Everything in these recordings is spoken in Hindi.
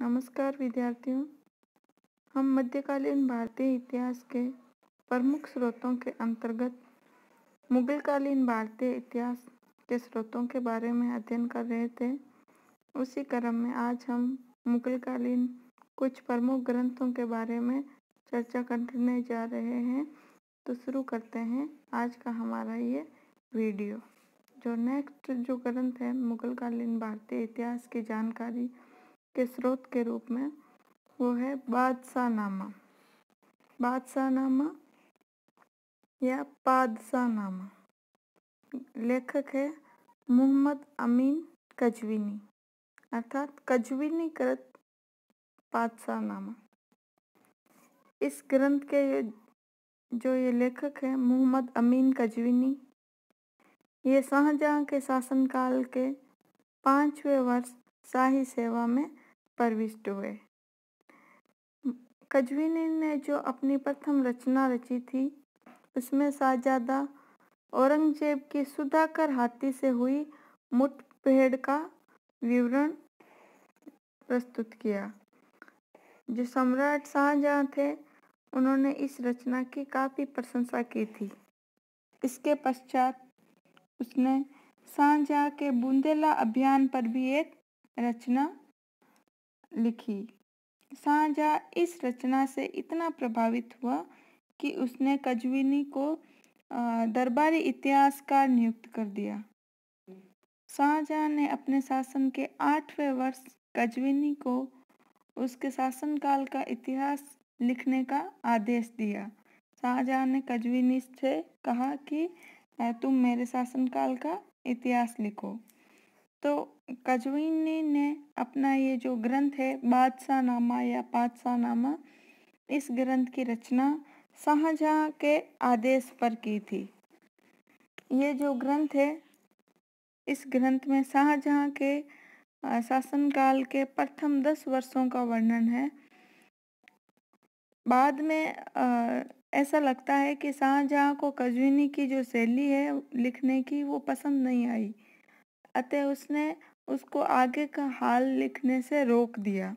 नमस्कार विद्यार्थियों हम मध्यकालीन भारतीय इतिहास के प्रमुख स्रोतों के अंतर्गत मुगलकालीन भारतीय इतिहास के स्रोतों के बारे में अध्ययन कर रहे थे उसी क्रम में आज हम मुगलकालीन कुछ प्रमुख ग्रंथों के बारे में चर्चा करने जा रहे हैं तो शुरू करते हैं आज का हमारा ये वीडियो जो नेक्स्ट जो ग्रंथ है मुगलकालीन भारतीय इतिहास की जानकारी के स्रोत के रूप में वो है बादशाहनामा बादशाहनामा या पादशाहनामा लेखक है मोहम्मद अमीन कजविनी अर्थात कजविनी कृत पादशाहनामा इस ग्रंथ के जो ये लेखक है मोहम्मद अमीन कजविनी ये शाहजहाँ के शासनकाल के पाँचवें वर्ष शाही सेवा में प्रविष्ट हुए कजवीन ने जो अपनी प्रथम रचना रची थी उसमें शाहजादा औरंगजेब की सुधाकर हाथी से हुई मुठभेड़ का विवरण प्रस्तुत किया जो सम्राट शाहजहाँ थे उन्होंने इस रचना की काफ़ी प्रशंसा की थी इसके पश्चात उसने शाहजहाँ के बुंदेला अभियान पर भी एक रचना लिखी साझा इस रचना से इतना प्रभावित हुआ कि उसने कजविनी को दरबारी इतिहासकार नियुक्त कर दिया शाहजहाँ ने अपने शासन के आठवें वर्ष कजविनी को उसके शासनकाल का इतिहास लिखने का आदेश दिया शाहजहाँ ने कजविनी से कहा कि तुम मेरे शासनकाल का इतिहास लिखो तो कजवीन ने अपना ये जो ग्रंथ है बादशाह नामा या पादशाह नामा इस ग्रंथ की रचना शाहजहाँ के आदेश पर की थी ये जो ग्रंथ है इस ग्रंथ में शाहजहाँ के शासनकाल के प्रथम दस वर्षों का वर्णन है बाद में ऐसा लगता है कि शाहजहाँ को कजविनी की जो शैली है लिखने की वो पसंद नहीं आई अतः उसने उसको आगे का हाल लिखने से रोक दिया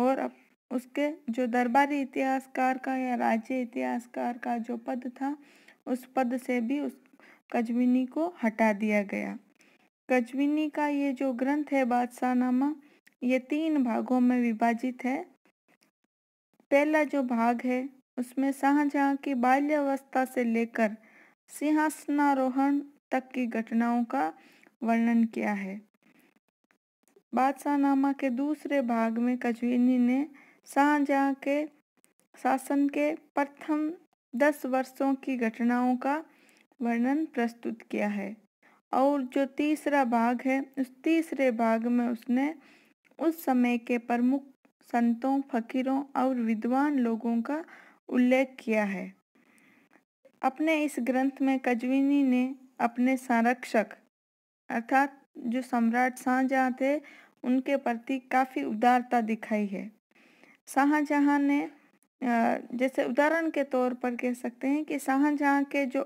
और अब उसके जो दरबारी इतिहासकार का या राज्य इतिहासकार का जो पद था उस पद से भी उस कजविनी को हटा दिया गया कजविनी का ये जो ग्रंथ है बादशाहनामा ये तीन भागों में विभाजित है पहला जो भाग है उसमें शाहजहाँ की बाल्यावस्था से लेकर सिंहासनारोहण तक की घटनाओं का वर्णन किया है बादशाहनामा के दूसरे भाग में कजविनी ने शाहजहाँ के शासन के प्रथम दस वर्षों की घटनाओं का वर्णन प्रस्तुत किया है और जो तीसरा भाग है उस तीसरे भाग में उसने उस समय के प्रमुख संतों फकीरों और विद्वान लोगों का उल्लेख किया है अपने इस ग्रंथ में कजविनी ने अपने संरक्षक अर्थात जो सम्राट शाहजहाँ थे उनके प्रति काफ़ी उदारता दिखाई है शाहजहाँ ने जैसे उदाहरण के तौर पर कह सकते हैं कि शाहजहाँ के जो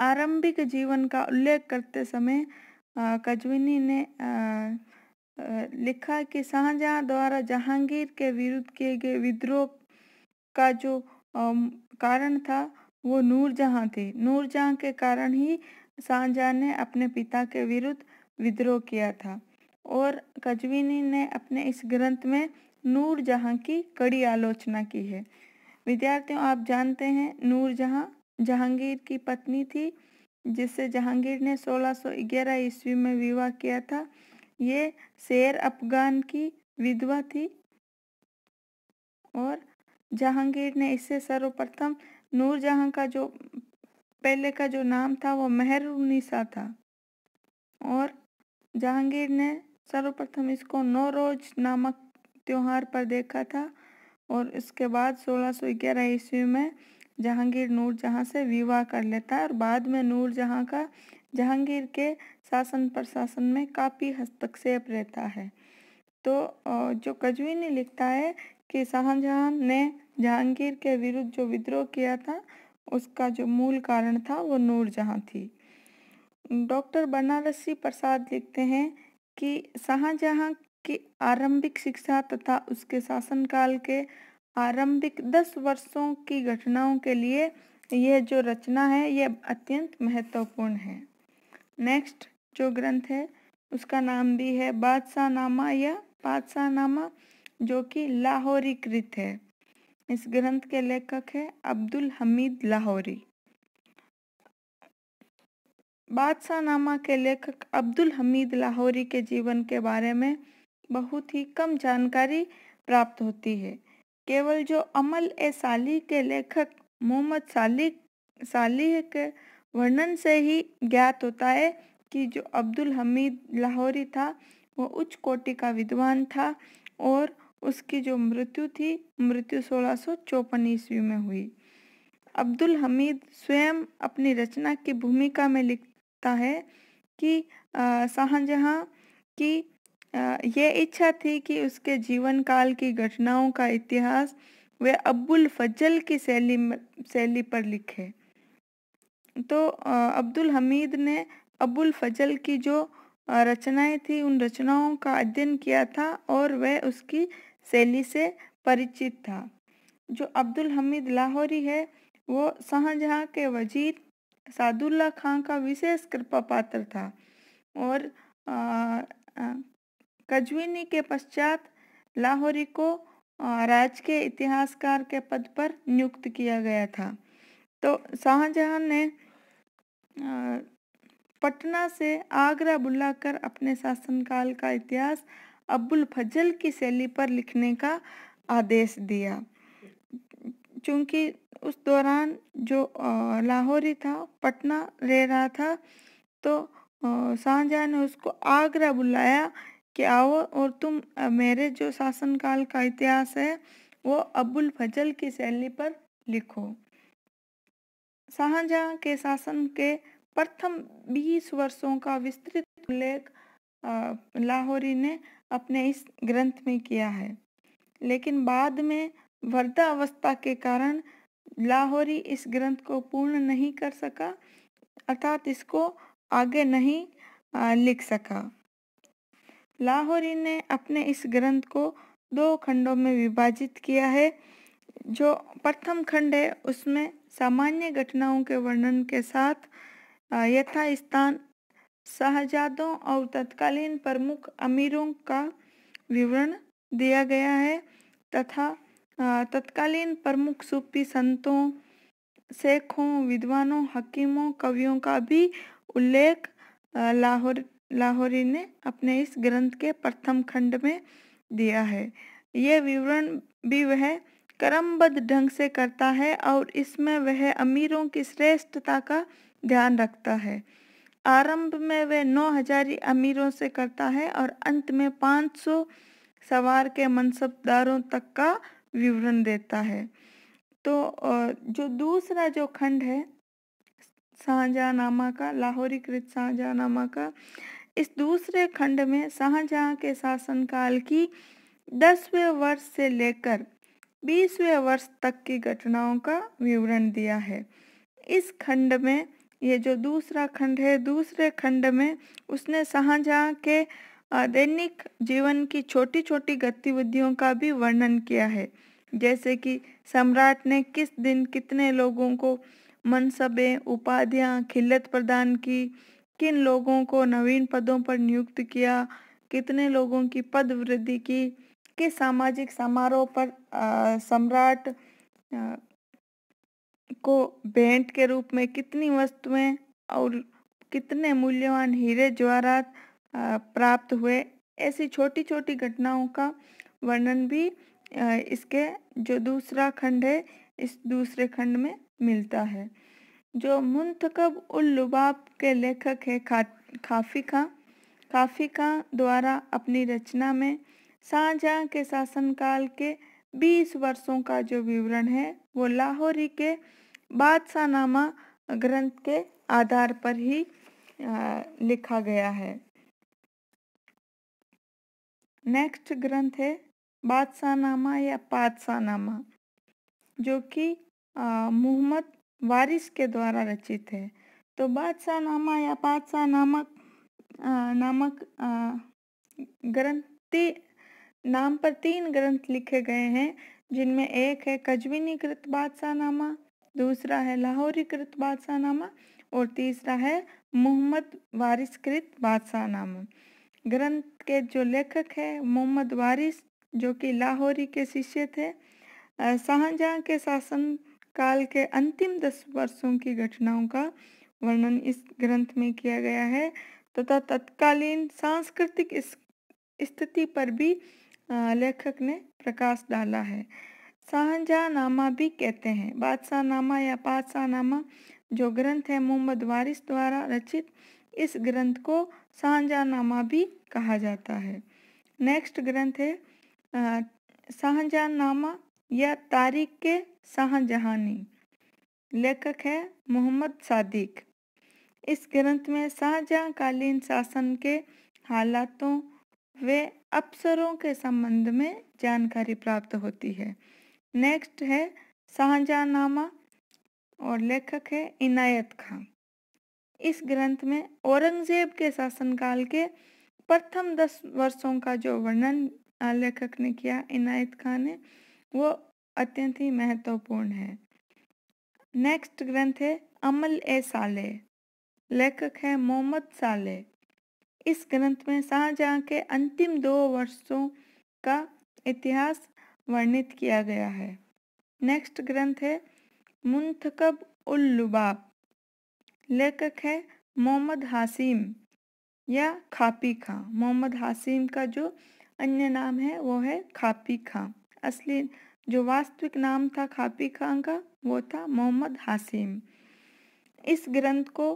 आरंभिक जीवन का उल्लेख करते समय कजविनी ने लिखा कि शाहजहाँ द्वारा जहांगीर के विरुद्ध किए गए विद्रोह का जो कारण था वो नूरजहाँ थे नूरजहाँ के कारण ही शाहजहाँ ने अपने पिता के विरुद्ध विद्रोह किया था और कजवीनी ने अपने इस ग्रंथ में नूर जहां की कड़ी आलोचना की है विद्यार्थियों आप जानते हैं नूर जहां जहांगीर की पत्नी थी जिससे जहांगीर ने 1611 ईस्वी में विवाह किया था ये शेर अफगान की विधवा थी और जहांगीर ने इससे सर्वप्रथम नूरजहां का जो पहले का जो नाम था वो मेहरुनिसा उन्नीसा था और जहांगीर ने सर्वप्रथम इसको नौ रोज नामक त्यौहार पर देखा था और इसके बाद 1611 ईस्वी में जहांगीर नूर जहां से विवाह कर लेता है और बाद में नूर जहां का जहांगीर के शासन प्रशासन में काफ़ी हस्तक्षेप रहता है तो जो कजवी ने लिखता है कि शाहजहाँ ने जहांगीर के विरुद्ध जो विद्रोह किया था उसका जो मूल कारण था वो नूरजहाँ थी डॉक्टर बनारसी प्रसाद लिखते हैं कि शाहजहाँ की आरंभिक शिक्षा तथा उसके शासनकाल के आरंभिक दस वर्षों की घटनाओं के लिए यह जो रचना है यह अत्यंत महत्वपूर्ण है नेक्स्ट जो ग्रंथ है उसका नाम भी है बादशाह नामा या बादशाह नामा जो कि लाहौरी कृत है इस ग्रंथ के लेखक है अब्दुल हमीद लाहौरी बादशाहनामा के लेखक अब्दुल हमीद लाहौरी के जीवन के बारे में बहुत ही कम जानकारी प्राप्त होती है केवल जो अमल ए साली के लेखक मोहम्मद साली सालिह के वर्णन से ही ज्ञात होता है कि जो अब्दुल हमीद लाहौरी था वो उच्च कोटि का विद्वान था और उसकी जो मृत्यु थी मृत्यु सोलह सौ चौपन ईस्वी में हुई अब्दुल हमीद स्वयं अपनी रचना की भूमिका में लिखता है कि शाहजहाँ की यह इच्छा थी कि उसके जीवन काल की घटनाओं का इतिहास वह अब्बुल फजल की शैली शैली पर लिखे तो अब्दुल हमीद ने अब्बुल फजल की जो रचनाएं थी उन रचनाओं का अध्ययन किया था और वह उसकी शैली से परिचित था जो अब्दुल हमीद लाहौरी है वो शाहजहाँ के वजीर सादुल्ला खां का विशेष कृपा पात्र था और कजविनी के पश्चात लाहौरी को राज के इतिहासकार के पद पर नियुक्त किया गया था तो शाहजहाँ ने पटना से आगरा बुलाकर अपने शासनकाल का इतिहास अबुल फजल की शैली पर लिखने का आदेश दिया चूँकि उस दौरान जो लाहौरी था पटना रह रहा था तो शाहजहाँ ने उसको आगरा बुलाया कि आओ और तुम मेरे जो शासनकाल का इतिहास है वो अबुल फजल की शैली पर लिखो शाहजहाँ के शासन के प्रथम बीस वर्षों का विस्तृत उल्लेख लाहौरी ने अपने इस ग्रंथ में किया है लेकिन बाद में वर्धा अवस्था के कारण लाहौरी इस ग्रंथ को पूर्ण नहीं कर सका अर्थात इसको आगे नहीं लिख सका लाहौरी ने अपने इस ग्रंथ को दो खंडों में विभाजित किया है जो प्रथम खंड है उसमें सामान्य घटनाओं के वर्णन के साथ यथा स्थान शाहजादों और तत्कालीन प्रमुख अमीरों का विवरण दिया गया है तथा तत्कालीन प्रमुख सूफी संतों शेखों विद्वानों हकीमों कवियों का भी उल्लेख लाहौर लाहौरी ने अपने इस ग्रंथ के प्रथम खंड में दिया है यह विवरण भी वह क्रमबद्ध ढंग से करता है और इसमें वह अमीरों की श्रेष्ठता का ध्यान रखता है आरंभ में वह नौ हजारी अमीरों से करता है और अंत में पाँच सौ सवार के मनसबदारों तक का विवरण देता है तो जो दूसरा जो खंड है शाहजहाँनामा का लाहौरीकृत शाहजहाँनामा का इस दूसरे खंड में शाहजहाँ के शासनकाल की दसवें वर्ष से लेकर बीसवें वर्ष तक की घटनाओं का विवरण दिया है इस खंड में ये जो दूसरा खंड है दूसरे खंड में उसने शाहजहाँ के दैनिक जीवन की छोटी छोटी गतिविधियों का भी वर्णन किया है जैसे कि सम्राट ने किस दिन कितने लोगों को मनसबे उपाधियां खिल्लत प्रदान की किन लोगों को नवीन पदों पर नियुक्त किया कितने लोगों की पद वृद्धि की किस सामाजिक समारोह पर सम्राट को भेंट के रूप में कितनी वस्तुएं और कितने मूल्यवान हीरे ज्वारात प्राप्त हुए ऐसी छोटी छोटी घटनाओं का वर्णन भी इसके जो दूसरा खंड है इस दूसरे खंड में मिलता है जो मुंतकब उल लुबाब के लेखक है खा काफ़ी खां काफ़ी खां द्वारा अपनी रचना में शाहजहाँ के शासनकाल के 20 वर्षों का जो विवरण है वो लाहौरी के बादशाहनामा ग्रंथ के आधार पर ही लिखा गया है नेक्स्ट ग्रंथ है बादशाहनामा या पादशाहनामा जो कि मोहम्मद वारिस के द्वारा रचित है तो बादशाहनामा या पादशाह नामक नामक ग्रंथ नाम पर तीन ग्रंथ लिखे गए हैं जिनमें एक है कजविनीकृत बादशाहनामा दूसरा है लाहौरी बादशाह बादशाहनामा और तीसरा है मोहम्मद बादशाह बादशाहनामा ग्रंथ के जो लेखक है मोहम्मद वारिस जो कि लाहौरी के शिष्य थे शाहजहाँ के शासन काल के अंतिम दस वर्षों की घटनाओं का वर्णन इस ग्रंथ में किया गया है तथा तत्कालीन सांस्कृतिक स्थिति पर भी लेखक ने प्रकाश डाला है नामा भी कहते हैं नामा या नामा जो ग्रंथ है मोहम्मद वारिस द्वारा रचित इस ग्रंथ को नामा भी कहा जाता है नेक्स्ट ग्रंथ है नामा या तारीख के शाहजहानी लेखक है मोहम्मद सादिक इस ग्रंथ में शाहजहाँकालीन शासन के हालातों व अफसरों के संबंध में जानकारी प्राप्त होती है नेक्स्ट है शाहजहाँनामा और लेखक है इनायत खां इस ग्रंथ में औरंगजेब के शासनकाल के प्रथम दस वर्षों का जो वर्णन लेखक ने किया इनायत खां ने वो अत्यंत ही महत्वपूर्ण है नेक्स्ट ग्रंथ है अमल ए साले लेखक है मोहम्मद साले इस ग्रंथ में शाहजहाँ के अंतिम दो वर्षों का इतिहास वर्णित किया गया है नेक्स्ट ग्रंथ है मुंतकब उल लुबाब लेखक है मोहम्मद हासिम या खापी खां मोहम्मद हासिम का जो अन्य नाम है वो है खापी खां असली जो वास्तविक नाम था खापी खां का वो था मोहम्मद हासिम इस ग्रंथ को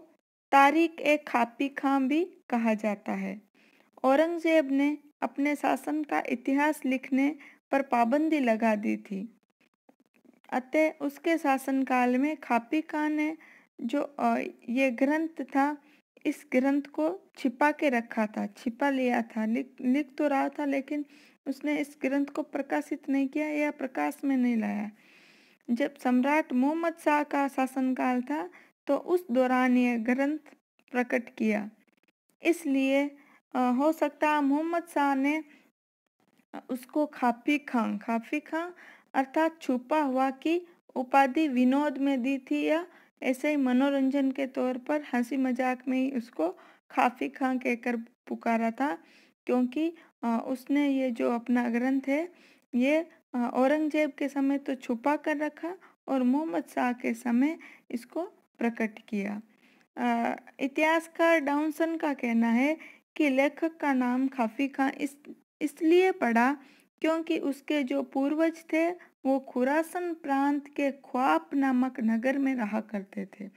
तारीख ए खापी खां भी कहा जाता है औरंगजेब ने अपने शासन का इतिहास लिखने पर पाबंदी लगा दी थी अतः उसके शासनकाल में खापिका ने जो ये ग्रंथ था इस ग्रंथ को छिपा के रखा था छिपा लिया था लिख लिख तो रहा था लेकिन उसने इस ग्रंथ को प्रकाशित नहीं किया या प्रकाश में नहीं लाया जब सम्राट मोहम्मद शाह का शासनकाल था तो उस दौरान यह ग्रंथ प्रकट किया इसलिए हो सकता मोहम्मद शाह ने उसको खाफी खां खाफी खां अर्थात छुपा हुआ की उपाधि विनोद में दी थी या ऐसे ही मनोरंजन के तौर पर हंसी मजाक में ही उसको खाफी खां कहकर पुकारा था क्योंकि उसने ये जो अपना ग्रंथ है ये औरंगजेब के समय तो छुपा कर रखा और मोहम्मद शाह के समय इसको प्रकट किया इतिहासकार डाउनसन का कहना है कि लेखक का नाम खाफी खां इस इसलिए पड़ा क्योंकि उसके जो पूर्वज थे वो खुरासन प्रांत के ख्वाब नामक नगर में रहा करते थे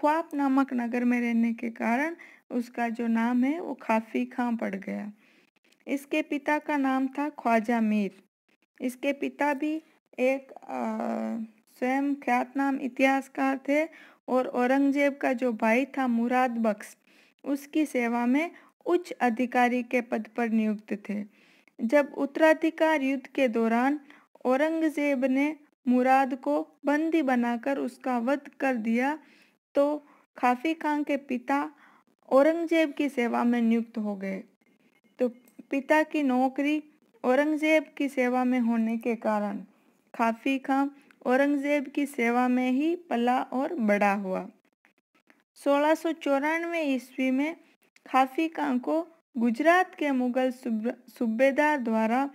ख्वाब नामक नगर में रहने के कारण उसका जो नाम है वो खाफी खां पड़ गया इसके पिता का नाम था ख्वाजा मीर इसके पिता भी एक स्वयं ख्यातनाम इतिहासकार थे और औरंगजेब का जो भाई था मुराद बख्श उसकी सेवा में उच्च अधिकारी के पद पर नियुक्त थे जब उत्तराधिकार युद्ध के दौरान औरंगजेब ने मुराद को बंदी बनाकर उसका वध कर दिया तो खाफी खान के पिता औरंगजेब की सेवा में नियुक्त हो गए तो पिता की नौकरी औरंगजेब की सेवा में होने के कारण खाफी खां औरंगजेब की सेवा में ही पला और बड़ा हुआ सोलह सौ ईस्वी में खाफी खां को गुजरात के मुगल सूबेदार द्वारा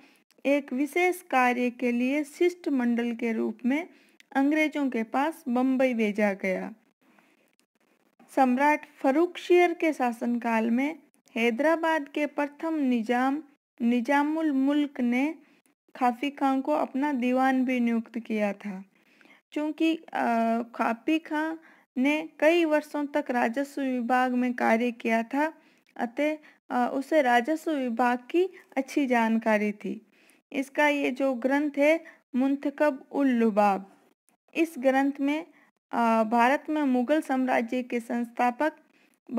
एक विशेष कार्य के लिए शिष्ट मंडल के रूप में अंग्रेजों के पास बम्बई भेजा गया सम्राट फरूखशियर के शासनकाल में हैदराबाद के प्रथम निजाम निजामुल मुल्क ने खाफी खां को अपना दीवान भी नियुक्त किया था क्योंकि खाफी खां ने कई वर्षों तक राजस्व विभाग में कार्य किया था अतः उसे राजस्व विभाग की अच्छी जानकारी थी इसका ये जो ग्रंथ है मुंतकब उल लुबाब इस ग्रंथ में भारत में मुगल साम्राज्य के संस्थापक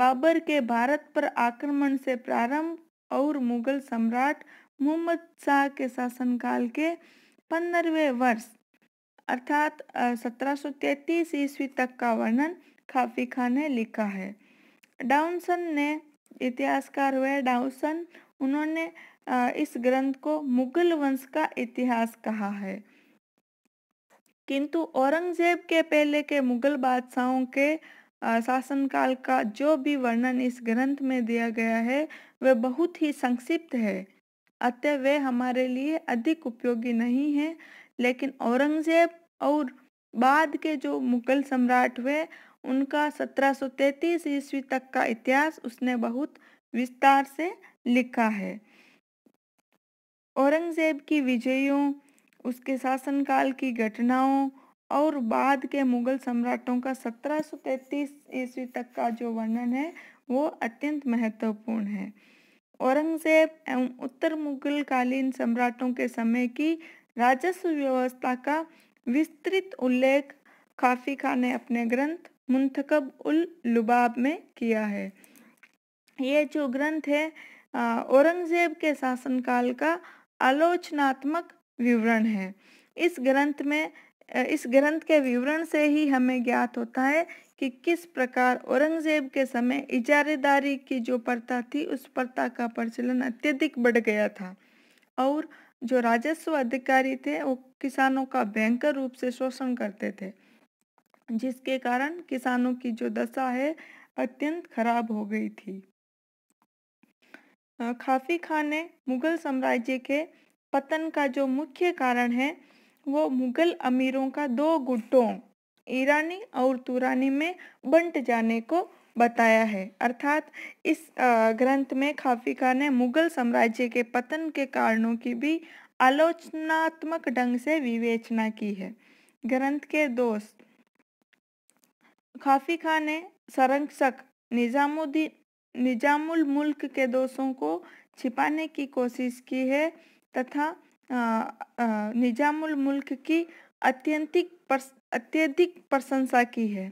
बाबर के भारत पर आक्रमण से प्रारंभ और मुगल सम्राट मोहम्मद शाह के शासनकाल के पंद्रहवें वर्ष अर्थात सत्रह सौ तैतीस ईस्वी तक का वर्णन खाफी खान ने लिखा है डाउनसन ने इतिहासकार हुए डाउसन उन्होंने इस ग्रंथ को मुगल वंश का इतिहास कहा है किंतु औरंगजेब के पहले के मुगल बादशाहों के शासनकाल का जो भी वर्णन इस ग्रंथ में दिया गया है वह बहुत ही संक्षिप्त है अतः वे हमारे लिए अधिक उपयोगी नहीं है लेकिन औरंगजेब और बाद के जो मुगल सम्राट हुए उनका 1733 ईस्वी तक का इतिहास उसने बहुत विस्तार से लिखा है औरंगजेब की विजयों उसके शासनकाल की घटनाओं और बाद के मुगल सम्राटों का 1733 ईस्वी तक का जो वर्णन है वो अत्यंत महत्वपूर्ण है औरंगजेब एवं उत्तर मुगल कालीन सम्राटों के समय की राजस्व व्यवस्था का विस्तृत उल्लेख काफी खान ने अपने ग्रंथ मुंतकब उल लुबाब में किया है ये जो ग्रंथ है औरंगजेब के शासनकाल का आलोचनात्मक विवरण है इस ग्रंथ में इस ग्रंथ के विवरण से ही हमें ज्ञात होता है कि किस प्रकार औरंगजेब के समय इजारेदारी की जो प्रथा थी उस प्रथा का प्रचलन अत्यधिक बढ़ गया था और जो राजस्व अधिकारी थे वो किसानों का भयंकर रूप से शोषण करते थे जिसके कारण किसानों की जो दशा है अत्यंत खराब हो गई थी खाफी खान ने मुगल साम्राज्य के पतन का जो मुख्य कारण है वो मुगल अमीरों का दो गुटों ईरानी और तुरानी में बंट जाने को बताया है अर्थात इस ग्रंथ में खाफी खान ने मुगल साम्राज्य के पतन के कारणों की भी आलोचनात्मक ढंग से विवेचना की है ग्रंथ के दोस्त खाफी खान ने संरक्षक निजामुद्दीन निजामुल मुल्क के दोषों को छिपाने की कोशिश की है तथा निजामुल मुल्क की अत्यंतिक अत्यधिक प्रशंसा की है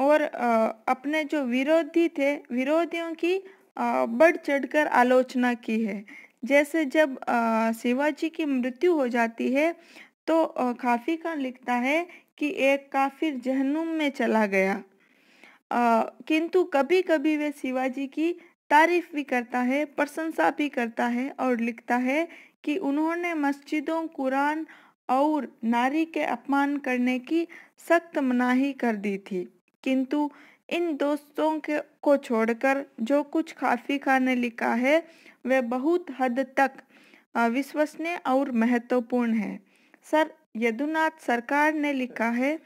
और अपने जो विरोधी थे विरोधियों की बढ़ चढ़कर आलोचना की है जैसे जब शिवाजी की मृत्यु हो जाती है तो काफ़ी का लिखता है कि एक काफिर जहनुम में चला गया किंतु कभी कभी वे शिवाजी की तारीफ भी करता है प्रशंसा भी करता है और लिखता है कि उन्होंने मस्जिदों कुरान और नारी के अपमान करने की सख्त मनाही कर दी थी किंतु इन दोस्तों के को छोड़कर जो कुछ खाफी खान ने लिखा है वह बहुत हद तक विश्वसनीय और महत्वपूर्ण है सर यदुनाथ सरकार ने लिखा है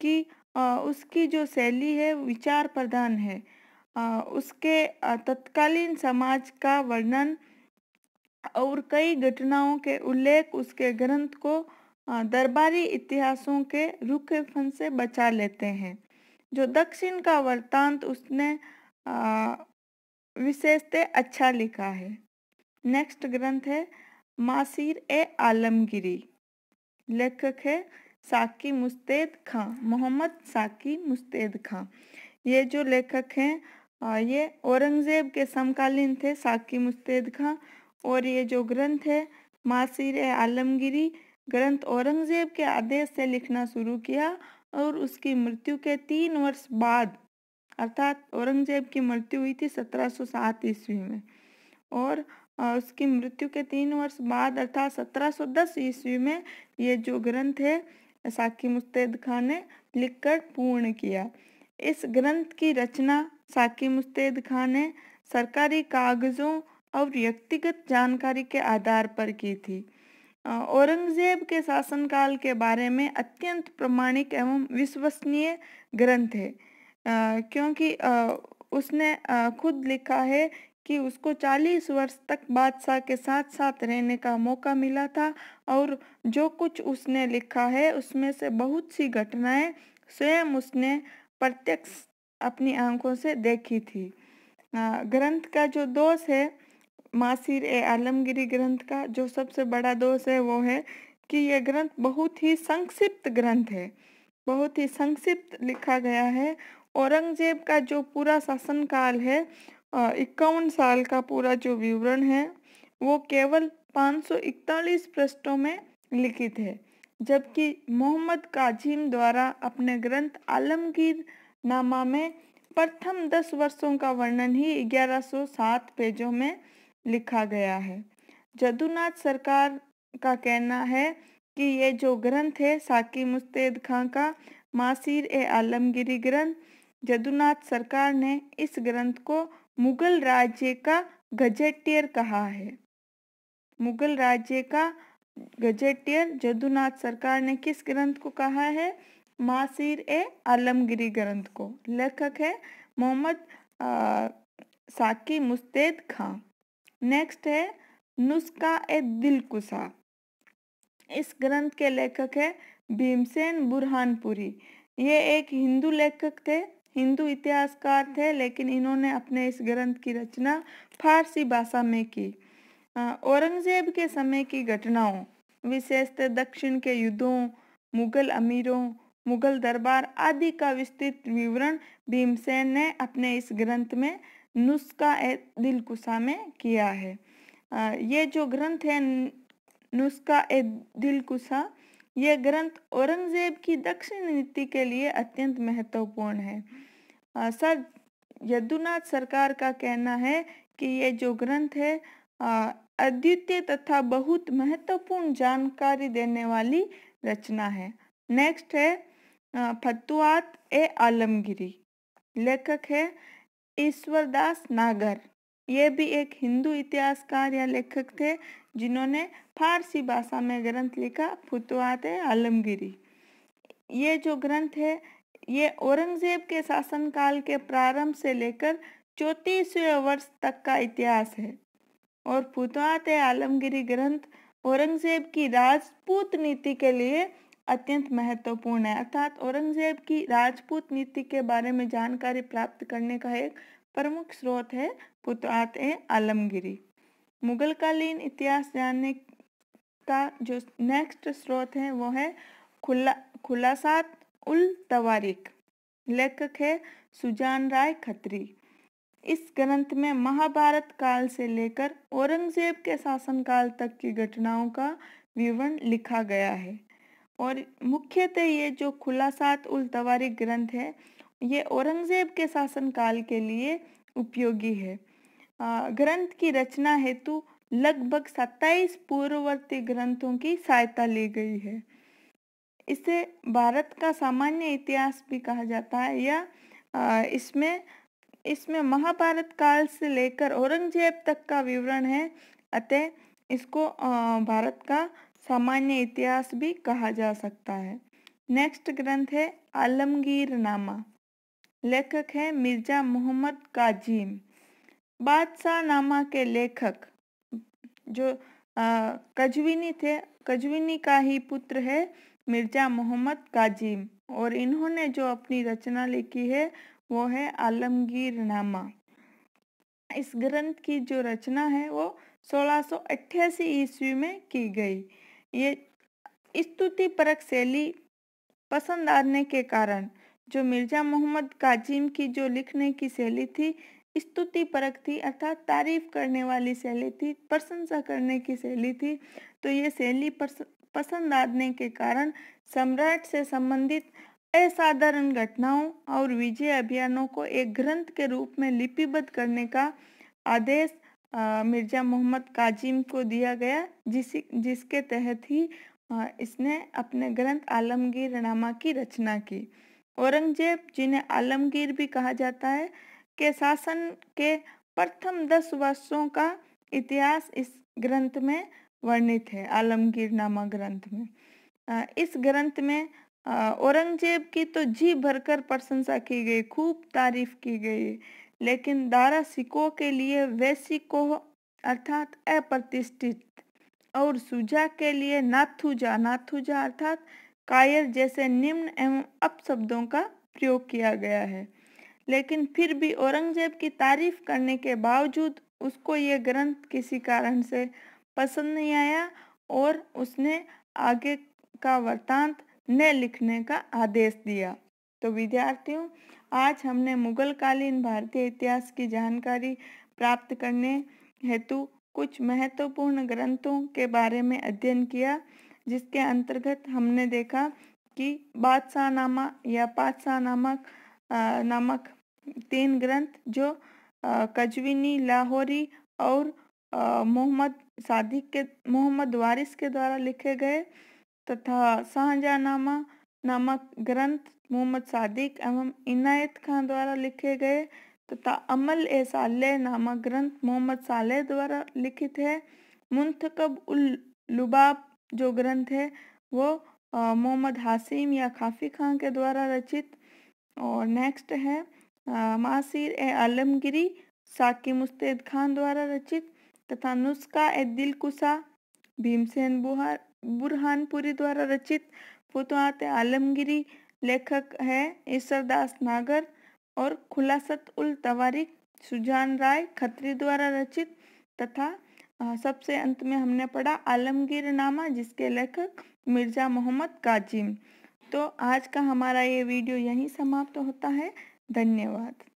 कि उसकी जो शैली है विचार प्रधान है उसके तत्कालीन समाज का वर्णन और कई घटनाओं के उल्लेख उसके ग्रंथ को दरबारी इतिहासों के रूखे फन से बचा लेते हैं जो दक्षिण का वर्तांत उसने विशेषते अच्छा लिखा है नेक्स्ट ग्रंथ है मासीर ए आलमगिरी लेखक है साकी मुस्तैद खां मोहम्मद साकी मुस्तैद खां ये जो लेखक हैं ये औरंगज़ेब के समकालीन थे साकी मुस्तैद खां और ये जो ग्रंथ है मासीर आलमगिरी ग्रंथ औरंगज़ेब के आदेश से लिखना शुरू किया और उसकी मृत्यु के तीन वर्ष बाद अर्थात औरंगजेब की मृत्यु हुई थी 1707 ईस्वी में और उसकी मृत्यु के तीन वर्ष बाद अर्थात 1710 ईस्वी में ये जो ग्रंथ है साकी मुस्तैद खान ने लिखकर पूर्ण किया इस ग्रंथ की रचना साकी मुस्तैद खां ने सरकारी कागजों और व्यक्तिगत जानकारी के आधार पर की थी औरंगजेब के शासनकाल के बारे में अत्यंत प्रमाणिक एवं विश्वसनीय ग्रंथ है क्योंकि उसने खुद लिखा है कि उसको 40 वर्ष तक बादशाह के साथ साथ रहने का मौका मिला था और जो कुछ उसने लिखा है उसमें से बहुत सी घटनाएं स्वयं उसने प्रत्यक्ष अपनी आंखों से देखी थी ग्रंथ का जो दोष है मासिर ए आलमगिरी ग्रंथ का जो सबसे बड़ा दोष है वो है कि यह ग्रंथ बहुत ही संक्षिप्त ग्रंथ है बहुत ही संक्षिप्त लिखा गया है औरंगजेब का जो पूरा शासनकाल है इक्यावन साल का पूरा जो विवरण है वो केवल 541 पृष्ठों में लिखित है जबकि मोहम्मद काजिम द्वारा अपने ग्रंथ आलमगीर नामा में प्रथम दस वर्षों का वर्णन ही 1107 पेजों में लिखा गया है जदुनाथ सरकार का कहना है कि ये जो ग्रंथ है साकी मुस्तैद खां का मासीर ए आलमगिरी ग्रंथ जदुनाथ सरकार ने इस ग्रंथ को मुगल राज्य का गजेटियर कहा है मुगल राज्य का गजेटियर जदुनाथ सरकार ने किस ग्रंथ को कहा है मासीर ए आलमगिरी ग्रंथ को लेखक है मोहम्मद साकी मुस्तैद खां नेक्स्ट है नुस्खा ए दिलकुशा इस ग्रंथ के लेखक है भीमसेन बुरहानपुरी ये एक हिंदू लेखक थे हिंदू इतिहासकार थे लेकिन इन्होंने अपने इस ग्रंथ की रचना फारसी भाषा में की औरंगजेब के समय की घटनाओं विशेषतः दक्षिण के युद्धों मुगल अमीरों मुगल दरबार आदि का विस्तृत विवरण भीमसेन ने अपने इस ग्रंथ में नुस्खा दिलकुशा में किया है ये जो ग्रंथ है नुस्खा ए दिलकुशा यह ग्रंथ औरंगजेब की दक्षिण नीति के लिए अत्यंत महत्वपूर्ण है सर यदुनाथ सरकार का कहना है कि ये जो ग्रंथ है अद्वितीय तथा बहुत महत्वपूर्ण जानकारी देने वाली रचना है नेक्स्ट है फतुआत ए आलमगिरी लेखक है ईश्वरदास नागर ये भी एक हिंदू इतिहासकार या लेखक थे जिन्होंने फारसी भाषा में ग्रंथ लिखा फुतवात आलमगिरी ये जो ग्रंथ है ये औरंगजेब के शासनकाल के प्रारंभ से लेकर चौतीसवें वर्ष तक का इतिहास है और फुतवात आलमगिरी ग्रंथ औरंगजेब की राजपूत नीति के लिए अत्यंत महत्वपूर्ण है अर्थात औरंगजेब की राजपूत नीति के बारे में जानकारी प्राप्त करने का एक प्रमुख स्रोत है पुतआत ए आलमगिरी मुगलकालीन इतिहास जानने का जो नेक्स्ट स्रोत है वो है खुला खुलासात उल तवारिक लेखक है सुजान राय खत्री इस ग्रंथ में महाभारत काल से लेकर औरंगजेब के शासनकाल तक की घटनाओं का विवरण लिखा गया है और मुख्यतः ये जो खुलासात उल तवारी ग्रंथ है ये औरंगज़ेब के शासनकाल के लिए उपयोगी है ग्रंथ की रचना हेतु लगभग 27 पूर्ववर्ती ग्रंथों की सहायता ली गई है इसे भारत का सामान्य इतिहास भी कहा जाता है या इसमें इसमें महाभारत काल से लेकर औरंगजेब तक का विवरण है अतः इसको भारत का सामान्य इतिहास भी कहा जा सकता है नेक्स्ट ग्रंथ है आलमगीर नामा लेखक है मिर्जा मोहम्मद काजिम बादशाह नामा के लेखक जो कजविनी थे कजविनी का ही पुत्र है मिर्जा मोहम्मद काजिम और इन्होंने जो अपनी रचना लिखी है वो है आलमगीर नामा इस ग्रंथ की जो रचना है वो 1688 ईस्वी में की गई ये स्तुति परक शैली पसंद आने के कारण जो मिर्जा मोहम्मद काजिम की जो लिखने की शैली थी स्तुति परक थी अर्थात तारीफ करने वाली शैली थी प्रशंसा करने की शैली थी तो ये शैली पसंद आने के कारण सम्राट से संबंधित असाधारण घटनाओं और विजय अभियानों को एक ग्रंथ के रूप में लिपिबद्ध करने का आदेश मिर्ज़ा मोहम्मद काजिम को दिया गया जिस जिसके तहत ही इसने अपने ग्रंथ आलमगीर नामा की रचना की औरंगजेब जिन्हें आलमगीर भी कहा जाता है के शासन के प्रथम दस वर्षों का इतिहास इस ग्रंथ में वर्णित है आलमगीर नामा ग्रंथ में इस ग्रंथ में औरंगजेब की तो जी भरकर प्रशंसा की गई खूब तारीफ की गई लेकिन दारा सिकोह के लिए वे अर्थात अप्रतिष्ठित और सुजा के लिए नाथुजा नाथुजा अर्थात कायर जैसे निम्न एवं अपशब्दों का प्रयोग किया गया है लेकिन फिर भी औरंगजेब की तारीफ करने के बावजूद उसको ये ग्रंथ किसी कारण से पसंद नहीं आया और उसने आगे का वृतांत न लिखने का आदेश दिया तो विद्यार्थियों आज हमने कालीन भारतीय इतिहास की जानकारी प्राप्त करने हेतु कुछ महत्वपूर्ण ग्रंथों के बारे में अध्ययन किया जिसके अंतर्गत हमने देखा कि नामा या पादशाह नामक नामक तीन ग्रंथ जो कजविनी लाहौरी और मोहम्मद सादिक के मोहम्मद वारिस के द्वारा लिखे गए तथा नामा नामक ग्रंथ मोहम्मद सादिक एवं इनायत खान द्वारा लिखे गए तथा अमल ए साले नामक ग्रंथ मोहम्मद साले द्वारा लिखित है मुंतकब उल लुबाब जो ग्रंथ है वो मोहम्मद हासिम या खाफी खान के द्वारा रचित और नेक्स्ट है मासिर ए आलमगिरी साकी मुस्तैद खान द्वारा रचित तथा नुस्खा ए दिलकुसा भीमसेन बुहार बुरहानपुरी द्वारा रचित फतवात आलमगिरी लेखक है ईश्वरदास नागर और खुलासत उल तवारिक सुजान राय खत्री द्वारा रचित तथा सबसे अंत में हमने पढ़ा आलमगीर नामा जिसके लेखक मिर्ज़ा मोहम्मद काजिम तो आज का हमारा ये वीडियो यहीं समाप्त होता है धन्यवाद